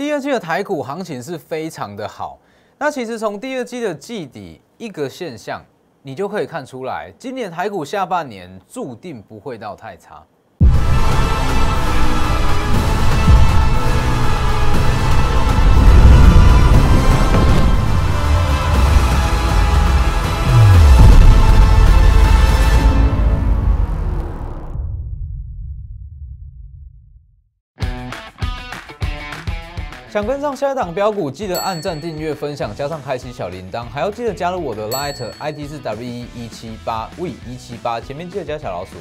第二季的台股行情是非常的好，那其实从第二季的季底一个现象，你就可以看出来，今年台股下半年注定不会到太差。想跟上下一档标股，记得按赞、订阅、分享，加上开启小铃铛，还要记得加入我的 Light ID 是 W 一一七八 V 一七八，前面记得加小老鼠。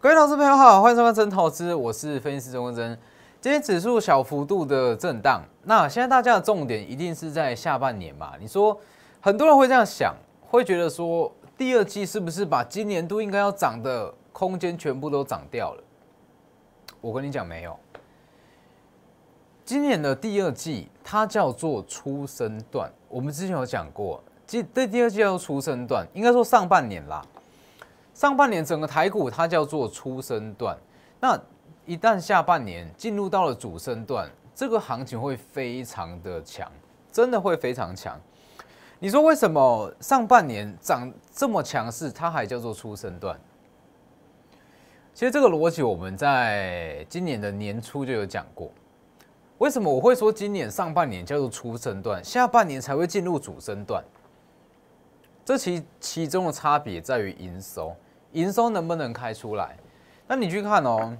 各位老师朋友好，欢迎收看真投资，我是分析师钟文珍。今天指数小幅度的震荡，那现在大家的重点一定是在下半年嘛？你说很多人会这样想，会觉得说第二季是不是把今年度应该要涨的空间全部都涨掉了？我跟你讲，没有。今年的第二季，它叫做出生段。我们之前有讲过，这这第二季叫做出生段，应该说上半年啦。上半年整个台股它叫做出生段，那一旦下半年进入到了主升段，这个行情会非常的强，真的会非常强。你说为什么上半年涨这么强势，它还叫做出生段？其实这个逻辑我们在今年的年初就有讲过，为什么我会说今年上半年叫做初升段，下半年才会进入主升段？这其其中的差别在于营收，营收能不能开出来？那你去看哦，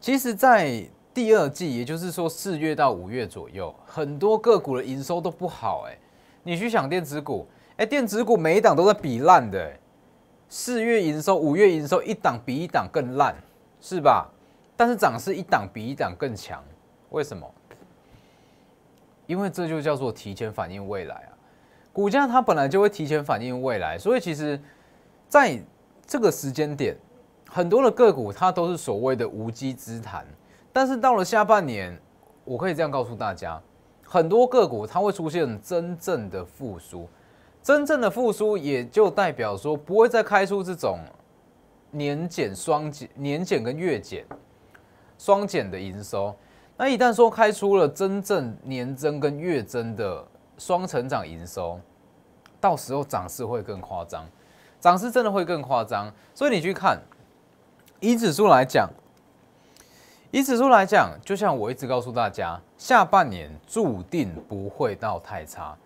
其实，在第二季，也就是说四月到五月左右，很多个股的营收都不好哎。你去想电子股，哎，电子股每一档都在比烂的。四月营收、五月营收，一档比一档更烂，是吧？但是涨势一档比一档更强，为什么？因为这就叫做提前反映未来啊！股价它本来就会提前反映未来，所以其实在这个时间点，很多的个股它都是所谓的无稽之谈。但是到了下半年，我可以这样告诉大家，很多个股它会出现真正的复苏。真正的复苏也就代表说不会再开出这种年减双减、年减跟月减双减的营收。那一旦说开出了真正年增跟月增的双成长营收，到时候涨势会更夸张，涨势真的会更夸张。所以你去看以指数来讲，以指数来讲，就像我一直告诉大家，下半年注定不会到太差，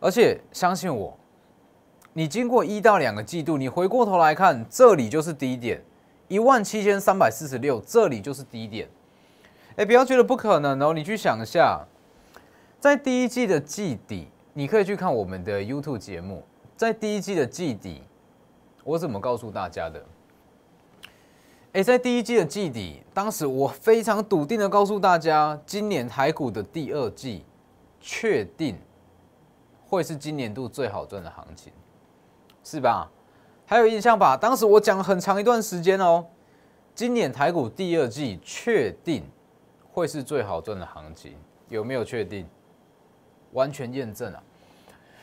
而且相信我。你经过一到两个季度，你回过头来看，这里就是低点，一万七千三百四十六，这里就是低点。哎，不要觉得不可能，哦，你去想一下，在第一季的季底，你可以去看我们的 YouTube 节目，在第一季的季底，我怎么告诉大家的？哎，在第一季的季底，当时我非常笃定的告诉大家，今年台股的第二季，确定会是今年度最好赚的行情。是吧？还有印象吧？当时我讲了很长一段时间哦。今年台股第二季确定会是最好赚的行情，有没有确定？完全验证啊！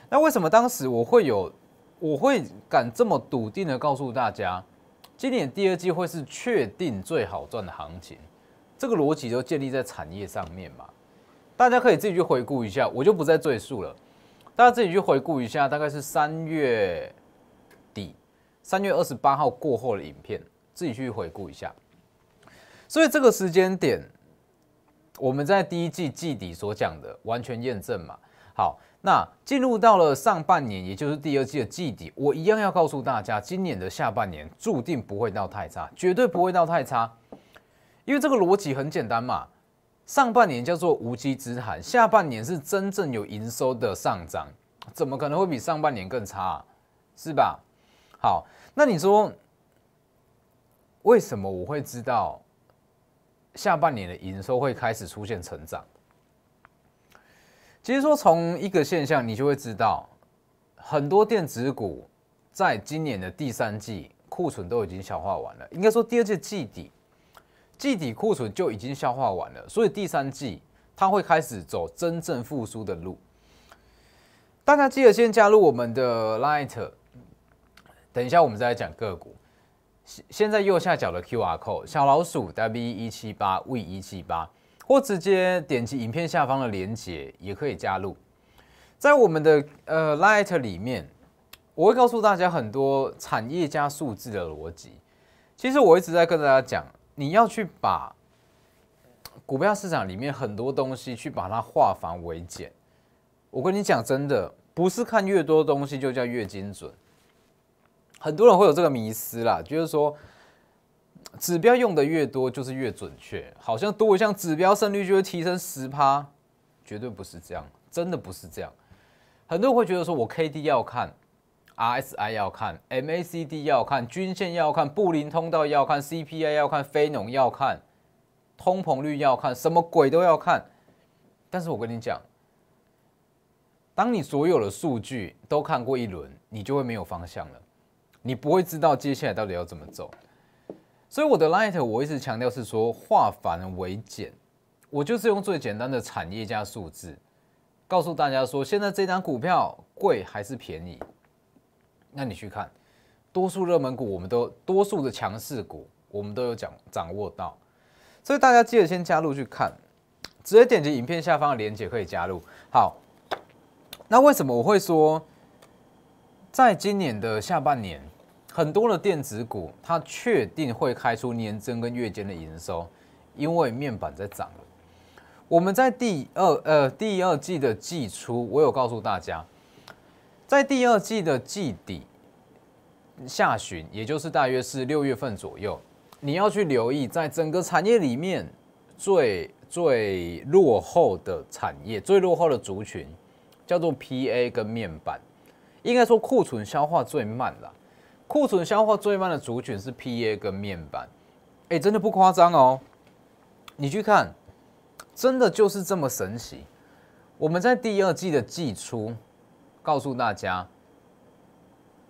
那为什么当时我会有，我会敢这么笃定的告诉大家，今年第二季会是确定最好赚的行情？这个逻辑就建立在产业上面嘛？大家可以自己去回顾一下，我就不再赘述了。大家自己去回顾一下，大概是三月。底三月二十八号过后的影片，自己去回顾一下。所以这个时间点，我们在第一季季底所讲的完全验证嘛。好，那进入到了上半年，也就是第二季的季底，我一样要告诉大家，今年的下半年注定不会到太差，绝对不会到太差，因为这个逻辑很简单嘛。上半年叫做无稽之谈，下半年是真正有营收的上涨，怎么可能会比上半年更差？是吧？好，那你说为什么我会知道下半年的营收会开始出现成长？其实说从一个现象，你就会知道，很多电子股在今年的第三季库存都已经消化完了，应该说第二季季底季底库存就已经消化完了，所以第三季它会开始走真正复苏的路。大家记得先加入我们的 Light。等一下，我们再来讲个股。现现在右下角的 Q R Code，小老鼠 W 一七八 V 一七八，或直接点击影片下方的链接，也可以加入。在我们的呃 Light 里面，我会告诉大家很多产业加数字的逻辑。其实我一直在跟大家讲，你要去把股票市场里面很多东西去把它化繁为简。我跟你讲真的，不是看越多东西就叫越精准。很多人会有这个迷思啦，就是说指标用的越多，就是越准确，好像多一项指标胜率就会提升十趴，绝对不是这样，真的不是这样。很多人会觉得说，我 K D 要看，R S I 要看，M A C D 要看，均线要看，布林通道要看，C P I 要看，非农要看，通膨率要看，什么鬼都要看。但是我跟你讲，当你所有的数据都看过一轮，你就会没有方向了。你不会知道接下来到底要怎么走，所以我的 light 我一直强调是说化繁为简，我就是用最简单的产业加数字，告诉大家说现在这张股票贵还是便宜。那你去看，多数热门股我们都多数的强势股我们都有讲掌握到，所以大家记得先加入去看，直接点击影片下方的链接可以加入。好，那为什么我会说，在今年的下半年？很多的电子股，它确定会开出年增跟月间的营收，因为面板在涨。我们在第二呃第二季的季初，我有告诉大家，在第二季的季底下旬，也就是大约是六月份左右，你要去留意，在整个产业里面最最落后的产业，最落后的族群，叫做 P A 跟面板，应该说库存消化最慢了。库存消化最慢的族群是 P A 跟面板，哎，真的不夸张哦。你去看，真的就是这么神奇。我们在第二季的季初告诉大家，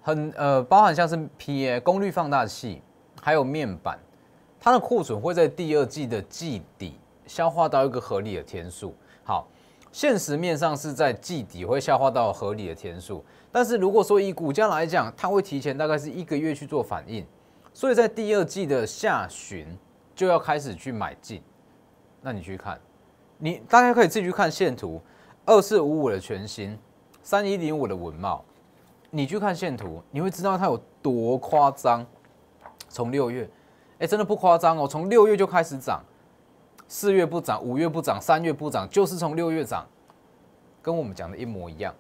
很呃，包含像是 P A 功率放大器，还有面板，它的库存会在第二季的季底消化到一个合理的天数。好。现实面上是在季底会消化到合理的天数，但是如果说以股价来讲，它会提前大概是一个月去做反应，所以在第二季的下旬就要开始去买进。那你去看，你大家可以自己去看线图，二四五五的全新，三一零五的文茂，你去看线图，你会知道它有多夸张。从六月，哎，真的不夸张哦，从六月就开始涨。四月不涨，五月不涨，三月不涨，就是从六月涨，跟我们讲的一模一样。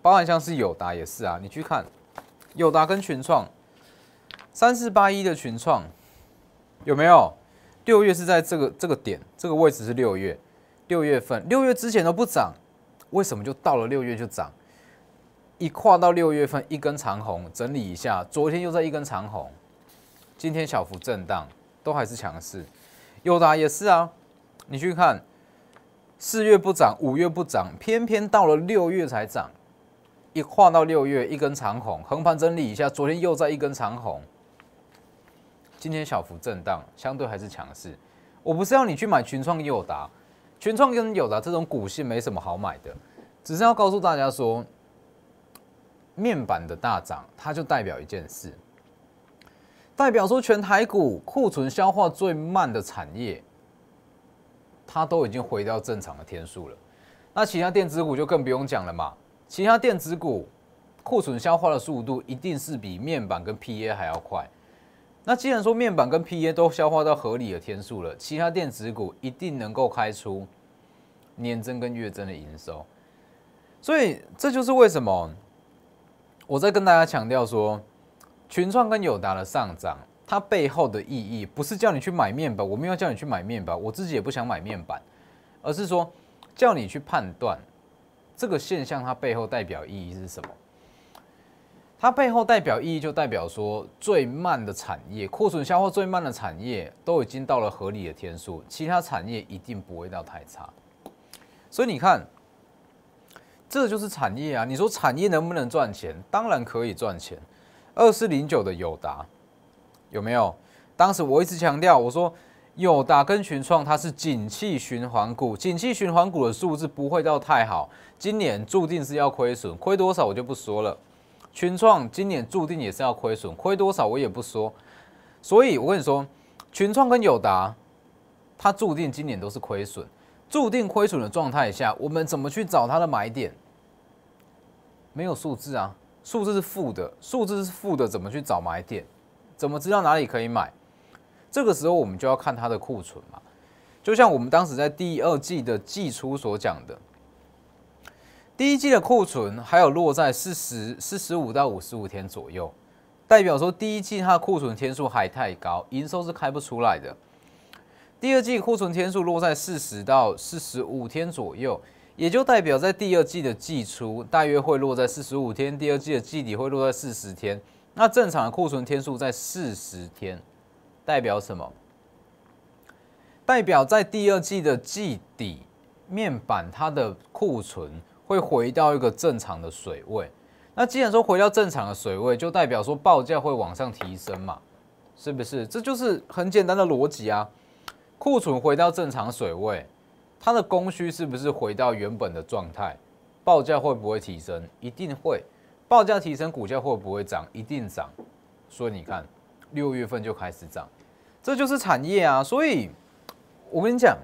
包含像是友达也是啊，你去看，友达跟群创，三四八一的群创有没有？六月是在这个这个点，这个位置是六月，六月份六月之前都不涨，为什么就到了六月就涨？一跨到六月份，一根长红整理一下，昨天又在一根长红，今天小幅震荡，都还是强势。有达也是啊，你去看，四月不涨，五月不涨，偏偏到了六月才涨，一跨到六月一根长红，横盘整理一下，昨天又在一根长红，今天小幅震荡，相对还是强势。我不是要你去买群创友达，群创跟有达这种股性没什么好买的，只是要告诉大家说，面板的大涨，它就代表一件事。代表说，全台股库存消化最慢的产业，它都已经回到正常的天数了。那其他电子股就更不用讲了嘛。其他电子股库存消化的速度，一定是比面板跟 P A 还要快。那既然说面板跟 P A 都消化到合理的天数了，其他电子股一定能够开出年增跟月增的营收。所以这就是为什么我在跟大家强调说。群创跟友达的上涨，它背后的意义不是叫你去买面板，我没有叫你去买面板，我自己也不想买面板，而是说叫你去判断这个现象它背后代表意义是什么。它背后代表意义就代表说最慢的产业，库存消耗最慢的产业都已经到了合理的天数，其他产业一定不会到太差。所以你看，这就是产业啊！你说产业能不能赚钱？当然可以赚钱。二四零九的友达有没有？当时我一直强调，我说友达跟群创它是景气循环股，景气循环股的数字不会到太好，今年注定是要亏损，亏多少我就不说了。群创今年注定也是要亏损，亏多少我也不说。所以我跟你说，群创跟友达，它注定今年都是亏损，注定亏损的状态下，我们怎么去找它的买点？没有数字啊。数字是负的，数字是负的，怎么去找买点？怎么知道哪里可以买？这个时候我们就要看它的库存嘛。就像我们当时在第二季的季初所讲的，第一季的库存还有落在四十四十五到五十五天左右，代表说第一季它的库存天数还太高，营收是开不出来的。第二季库存天数落在四十到四十五天左右。也就代表在第二季的季初大约会落在四十五天，第二季的季底会落在四十天。那正常的库存天数在四十天，代表什么？代表在第二季的季底面板它的库存会回到一个正常的水位。那既然说回到正常的水位，就代表说报价会往上提升嘛，是不是？这就是很简单的逻辑啊，库存回到正常水位。它的供需是不是回到原本的状态？报价会不会提升？一定会，报价提升，股价会不会涨？一定涨。所以你看，六月份就开始涨，这就是产业啊。所以我跟你讲，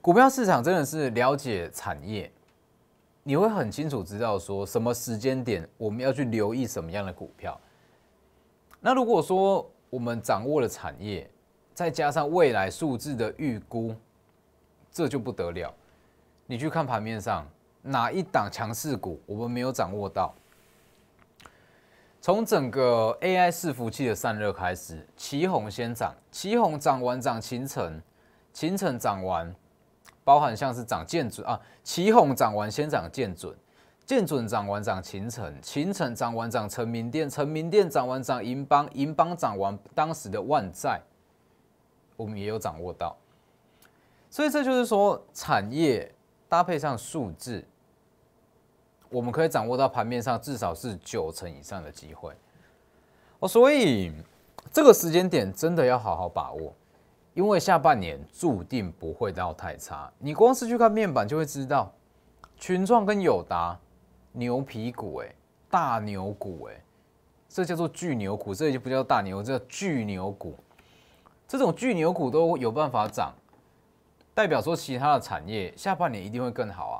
股票市场真的是了解产业，你会很清楚知道说什么时间点我们要去留意什么样的股票。那如果说我们掌握了产业，再加上未来数字的预估。这就不得了，你去看盘面上哪一档强势股，我们没有掌握到。从整个 AI 伺服器的散热开始，祁宏先涨，祁宏涨完涨秦城，秦城涨完，包含像是涨剑准啊，祁宏涨完先涨剑准，剑准涨完涨秦城，秦城涨完涨成明店，成明店涨完涨银邦，银邦涨完当时的万债，我们也有掌握到。所以这就是说，产业搭配上数字，我们可以掌握到盘面上至少是九成以上的机会。哦，所以这个时间点真的要好好把握，因为下半年注定不会到太差。你光是去看面板就会知道，群创跟友达，牛皮股哎，大牛股哎，这叫做巨牛股，这就不叫大牛，这叫巨牛股。这种巨牛股都有办法涨。代表说其他的产业下半年一定会更好啊，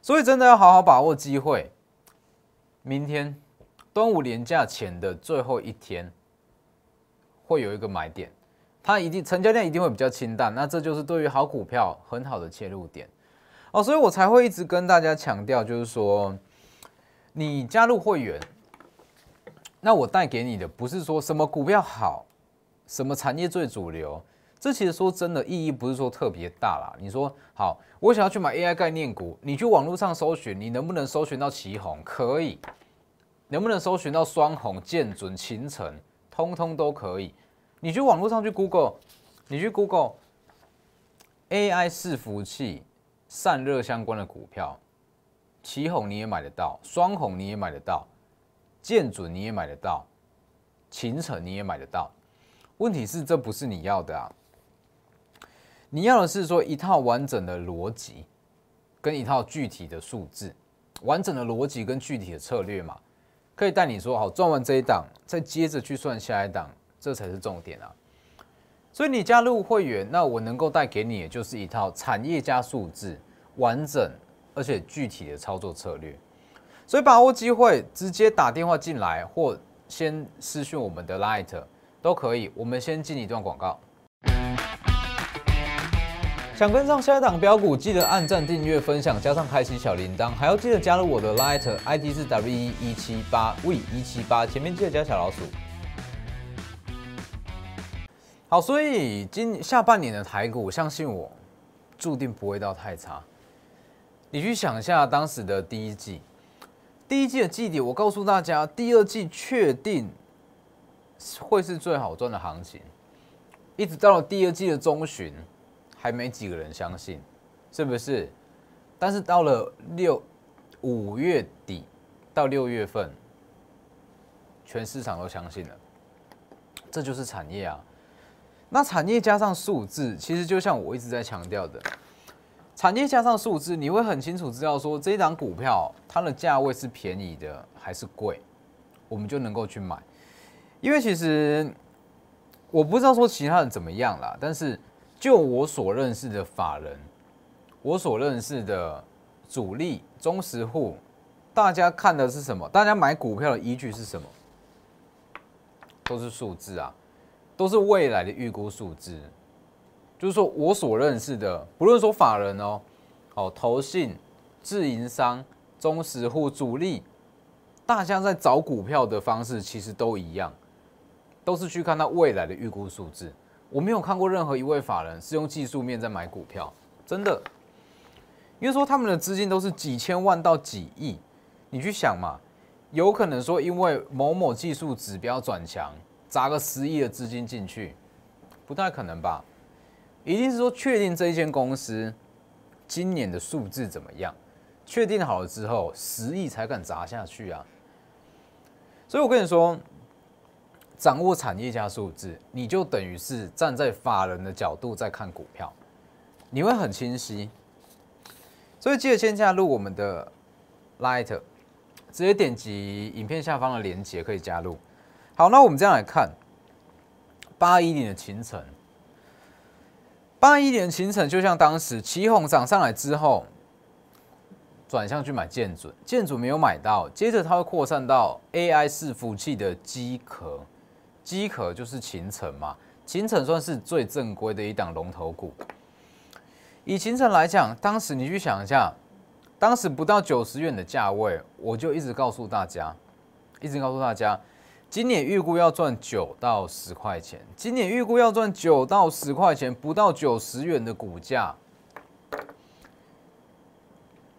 所以真的要好好把握机会。明天端午连假前的最后一天会有一个买点，它一定成交量一定会比较清淡，那这就是对于好股票很好的切入点哦，所以我才会一直跟大家强调，就是说你加入会员，那我带给你的不是说什么股票好，什么产业最主流。这其实说真的意义不是说特别大啦。你说好，我想要去买 AI 概念股，你去网络上搜寻，你能不能搜寻到旗红？可以。能不能搜寻到双红、建准、秦晨？通通都可以。你去网络上去 Google，你去 Google，AI 伺服器散热相关的股票，旗红你也买得到，双红你也买得到，建准你也买得到，秦晨你也买得到。问题是这不是你要的啊。你要的是说一套完整的逻辑，跟一套具体的数字，完整的逻辑跟具体的策略嘛，可以带你说好赚完这一档，再接着去算下一档，这才是重点啊！所以你加入会员，那我能够带给你，也就是一套产业加数字，完整而且具体的操作策略。所以把握机会，直接打电话进来或先私讯我们的 Light 都可以。我们先进一段广告。想跟上下一档标股，记得按赞、订阅、分享，加上开启小铃铛，还要记得加入我的 Light ID 是 W 一七八 V 一七八，前面记得加小老鼠。好，所以今下半年的台股，相信我，注定不会到太差。你去想一下，当时的第一季，第一季的季底，我告诉大家，第二季确定会是最好赚的行情，一直到了第二季的中旬。还没几个人相信，是不是？但是到了六五月底到六月份，全市场都相信了，这就是产业啊。那产业加上数字，其实就像我一直在强调的，产业加上数字，你会很清楚知道说这一档股票它的价位是便宜的还是贵，我们就能够去买。因为其实我不知道说其他人怎么样啦，但是。就我所认识的法人，我所认识的主力、忠实户，大家看的是什么？大家买股票的依据是什么？都是数字啊，都是未来的预估数字。就是说我所认识的，不论说法人哦，哦，投信、自营商、忠实户、主力，大家在找股票的方式，其实都一样，都是去看它未来的预估数字。我没有看过任何一位法人是用技术面在买股票，真的。因为说他们的资金都是几千万到几亿，你去想嘛，有可能说因为某某技术指标转强，砸个十亿的资金进去，不太可能吧？一定是说确定这一间公司今年的数字怎么样，确定好了之后，十亿才敢砸下去啊。所以我跟你说。掌握产业加数字，你就等于是站在法人的角度在看股票，你会很清晰。所以记得先加入我们的 Light，直接点击影片下方的链接可以加入。好，那我们这样来看，八一年的清晨，八一年的清晨，就像当时旗哄涨上来之后，转向去买建筑，建筑没有买到，接着它会扩散到 AI 伺服器的机壳。饥渴就是秦城嘛，秦城算是最正规的一档龙头股。以秦城来讲，当时你去想一下，当时不到九十元的价位，我就一直告诉大家，一直告诉大家，今年预估要赚九到十块钱。今年预估要赚九到十块钱，不到九十元的股价，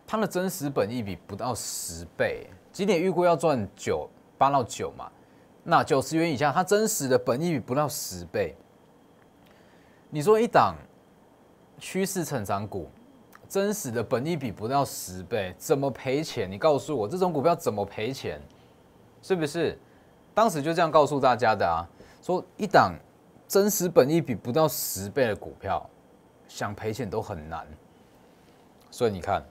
它的真实本益比不到十倍。今年预估要赚九八到九嘛。那九十元以下，它真实的本益比不到十倍。你说一档趋势成长股，真实的本益比不到十倍，怎么赔钱？你告诉我，这种股票怎么赔钱？是不是？当时就这样告诉大家的啊，说一档真实本益比不到十倍的股票，想赔钱都很难。所以你看，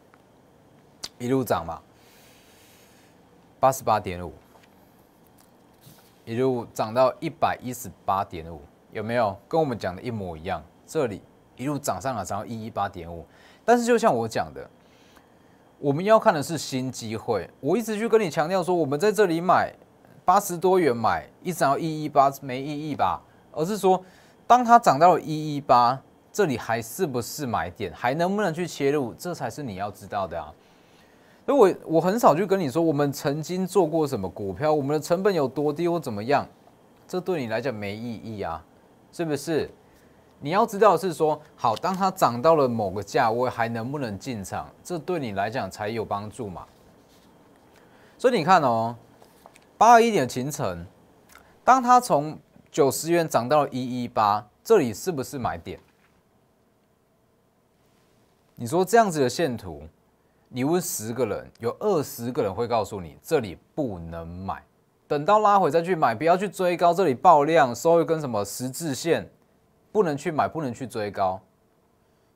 一路涨嘛，八十八点五。一路涨到一百一十八点五，有没有跟我们讲的一模一样？这里一路涨上了，涨到一一八点五。但是就像我讲的，我们要看的是新机会。我一直去跟你强调说，我们在这里买八十多元买，一直到一一八，没意义吧？而是说，当它涨到一一八，这里还是不是买点，还能不能去切入？这才是你要知道的啊。以我我很少去跟你说，我们曾经做过什么股票，我们的成本有多低或怎么样，这对你来讲没意义啊，是不是？你要知道是说，好，当它涨到了某个价位，还能不能进场，这对你来讲才有帮助嘛。所以你看哦，八二一点前晨，当它从九十元涨到一一八，这里是不是买点？你说这样子的线图？你问十个人，有二十个人会告诉你这里不能买，等到拉回再去买，不要去追高，这里爆量收一根什么十字线，不能去买，不能去追高。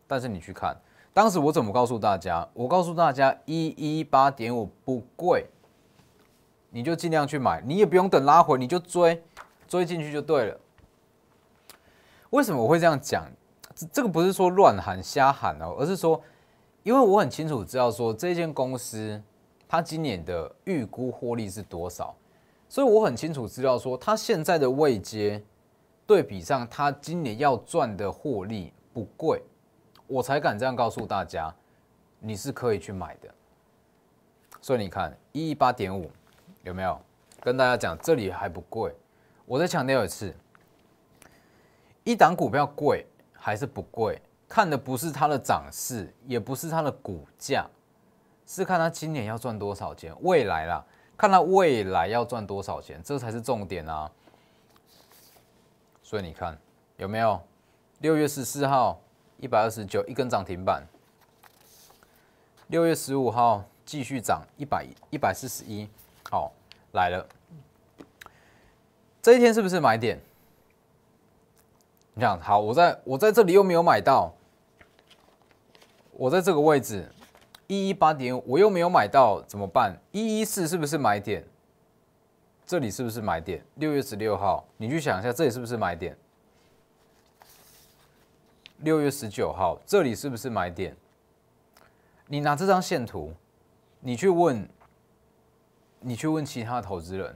但是你去看，当时我怎么告诉大家？我告诉大家，一一八点五不贵，你就尽量去买，你也不用等拉回，你就追，追进去就对了。为什么我会这样讲？这个不是说乱喊瞎喊哦，而是说。因为我很清楚知道说这间公司，它今年的预估获利是多少，所以我很清楚知道说它现在的位阶，对比上它今年要赚的获利不贵，我才敢这样告诉大家，你是可以去买的。所以你看，一亿八点五，有没有？跟大家讲，这里还不贵。我再强调一次，一档股票贵还是不贵？看的不是它的涨势，也不是它的股价，是看它今年要赚多少钱，未来啦，看它未来要赚多少钱，这才是重点啊！所以你看有没有？六月十四号一百二十九一根涨停板，六月十五号继续涨一百一百四十一，好来了，这一天是不是买点？你讲好，我在我在这里又没有买到。我在这个位置，一一八点，我又没有买到，怎么办？一一四是不是买点？这里是不是买点？六月十六号，你去想一下，这里是不是买点？六月十九号，这里是不是买点？你拿这张线图，你去问，你去问其他投资人，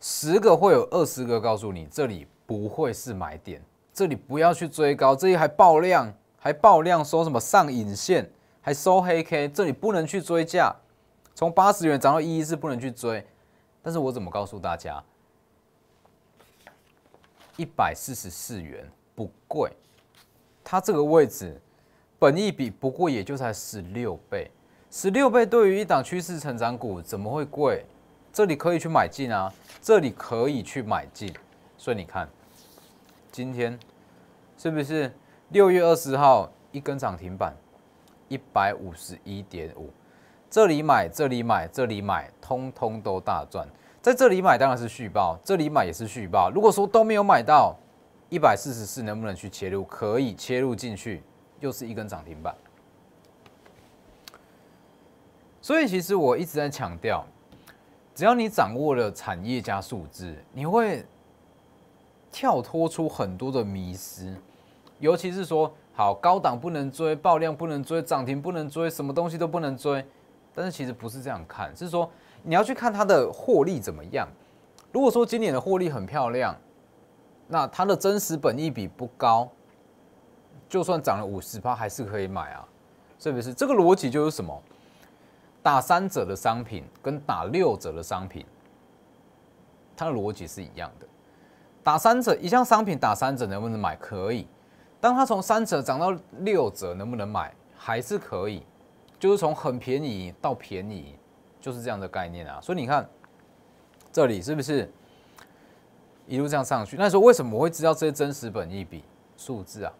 十个会有二十个告诉你，这里不会是买点，这里不要去追高，这里还爆量。还爆量收什么上影线，还收黑 K，这里不能去追价，从八十元涨到一一是不能去追。但是我怎么告诉大家，一百四十四元不贵，它这个位置本一比不贵也就才十六倍，十六倍对于一档趋势成长股怎么会贵？这里可以去买进啊，这里可以去买进。所以你看，今天是不是？六月二十号一根涨停板，一百五十一点五，这里买，这里买，这里买，通通都大赚。在这里买当然是续报，这里买也是续报。如果说都没有买到一百四十四，能不能去切入？可以切入进去，又是一根涨停板。所以其实我一直在强调，只要你掌握了产业加数字，你会跳脱出很多的迷失。尤其是说好高档不能追，爆量不能追，涨停不能追，什么东西都不能追。但是其实不是这样看，是说你要去看它的获利怎么样。如果说今年的获利很漂亮，那它的真实本益比不高，就算涨了五十趴还是可以买啊。特别是这个逻辑就是什么，打三折的商品跟打六折的商品，它的逻辑是一样的。打三折一项商品打三折能不能买？可以。当它从三折涨到六折，能不能买？还是可以，就是从很便宜到便宜，就是这样的概念啊。所以你看，这里是不是一路这样上去？那时候为什么我会知道这些真实本意笔数字啊？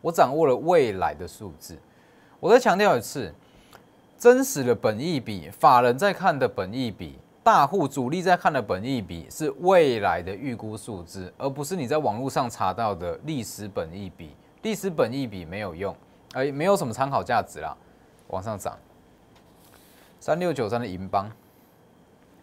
我掌握了未来的数字。我再强调一次，真实的本意笔，法人在看的本意笔。大户主力在看的本益比是未来的预估数字，而不是你在网络上查到的历史本益比。历史本益比没有用，而没有什么参考价值啦。往上涨，三六九三的银邦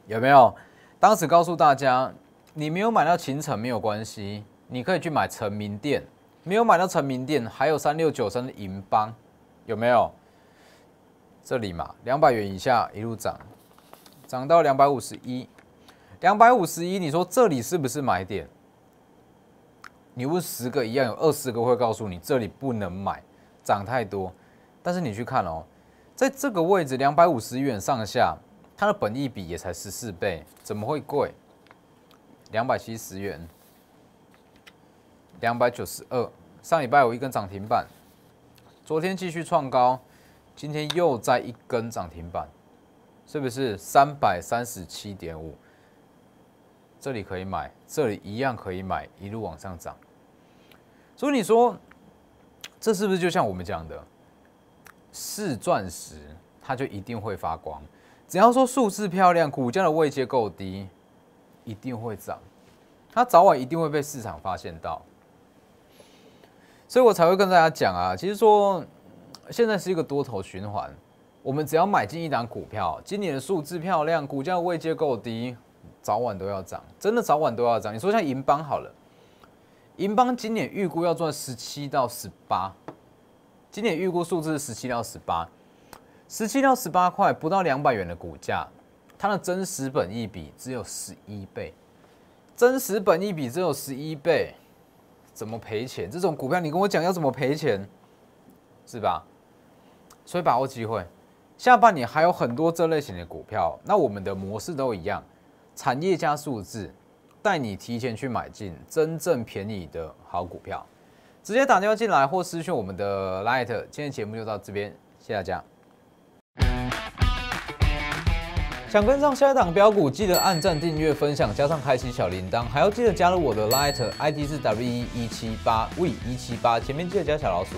有没有？当时告诉大家，你没有买到秦城没有关系，你可以去买成名店。没有买到成名店，还有三六九三的银邦有没有？这里嘛，两百元以下一路涨。涨到两百五十一，两百五十一，你说这里是不是买点？你问十个一样，有二十个会告诉你这里不能买，涨太多。但是你去看哦，在这个位置两百五十元上下，它的本益比也才十四倍，怎么会贵？两百七十元，两百九十二，上礼拜有一根涨停板，昨天继续创高，今天又在一根涨停板。是不是三百三十七点五？这里可以买，这里一样可以买，一路往上涨。所以你说，这是不是就像我们讲的，是钻石，它就一定会发光？只要说数字漂亮，股价的位阶够低，一定会涨，它早晚一定会被市场发现到。所以我才会跟大家讲啊，其实说现在是一个多头循环。我们只要买进一档股票，今年的数字漂亮，股价位阶够低，早晚都要涨，真的早晚都要涨。你说像银邦好了，银邦今年预估要赚十七到十八，今年预估数字是十七到十八，十七到十八块不到两百元的股价，它的真实本益比只有十一倍，真实本益比只有十一倍，怎么赔钱？这种股票你跟我讲要怎么赔钱，是吧？所以把握机会。下半年还有很多这类型的股票，那我们的模式都一样，产业加数字，带你提前去买进真正便宜的好股票，直接打电话进来或私讯我们的 Light，今天节目就到这边，谢谢大家。想跟上下一档标股，记得按赞、订阅、分享，加上开启小铃铛，还要记得加入我的 l i g h t i d 是 W 一七八 V 一七八，前面记得加小老鼠。